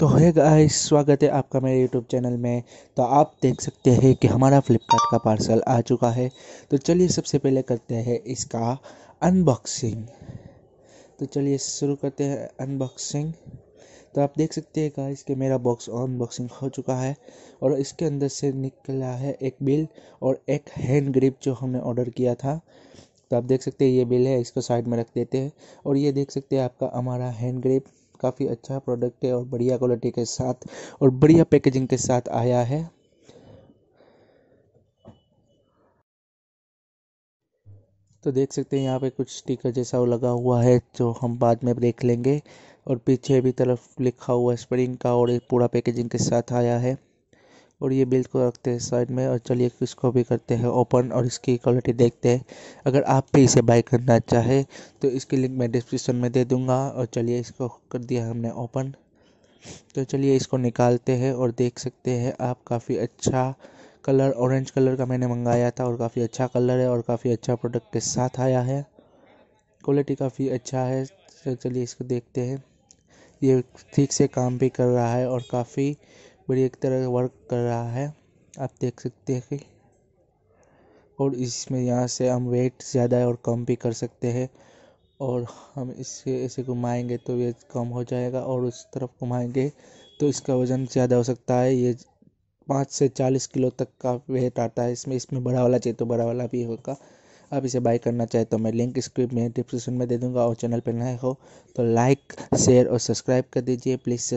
तो है गाइस स्वागत है आपका मेरे यूट्यूब चैनल में तो आप देख सकते हैं कि हमारा फ्लिपकार्ट का पार्सल आ चुका है तो चलिए सबसे पहले करते हैं इसका अनबॉक्सिंग तो चलिए शुरू करते हैं अनबॉक्सिंग तो आप देख सकते हैं गाइस कि मेरा बॉक्स अनबॉक्सिंग हो चुका है और इसके अंदर से निकला है एक बिल और एक हैंड ग्रिप जो हमने ऑर्डर किया था तो आप देख सकते हैं ये बिल है इसको साइड में रख देते हैं और ये देख सकते हैं आपका हमारा हैंड ग्रिप काफ़ी अच्छा प्रोडक्ट है और बढ़िया क्वालिटी के साथ और बढ़िया पैकेजिंग के साथ आया है तो देख सकते हैं यहाँ पे कुछ स्टिकर जैसा वो लगा हुआ है जो हम बाद में देख लेंगे और पीछे भी तरफ लिखा हुआ है स्प्रिंग का और पूरा पैकेजिंग के साथ आया है और ये बिल्ड को रखते हैं साइड में और चलिए इसको भी करते हैं ओपन और इसकी क्वालिटी देखते हैं अगर आप भी इसे बाई करना चाहे तो इसकी लिंक मैं डिस्क्रिप्शन में दे दूँगा और चलिए इसको कर दिया हमने ओपन तो चलिए इसको निकालते हैं और देख सकते हैं आप काफ़ी अच्छा कलर ऑरेंज कलर का मैंने मंगाया था और काफ़ी अच्छा कलर है और काफ़ी अच्छा प्रोडक्ट के साथ आया है क्वालिटी काफ़ी अच्छा है तो चलिए इसको देखते हैं ये ठीक से काम भी कर रहा है और काफ़ी बढ़िया एक तरह वर्क कर रहा है आप देख सकते हैं कि और इसमें यहाँ से हम वेट ज़्यादा और कम भी कर सकते हैं और हम इससे ऐसे घुमाएंगे तो ये कम हो जाएगा और उस तरफ घुमाएंगे तो इसका वज़न ज़्यादा हो सकता है ये पाँच से चालीस किलो तक का वेट आता है इसमें इसमें बड़ा वाला चाहिए तो बड़ा वाला भी होगा आप इसे बाय करना चाहे तो मैं लिंक स्क्रिप्ट में डिस्क्रिप्शन में दे दूंगा और चैनल पर नए हो तो लाइक शेयर और सब्सक्राइब कर दीजिए प्लीज़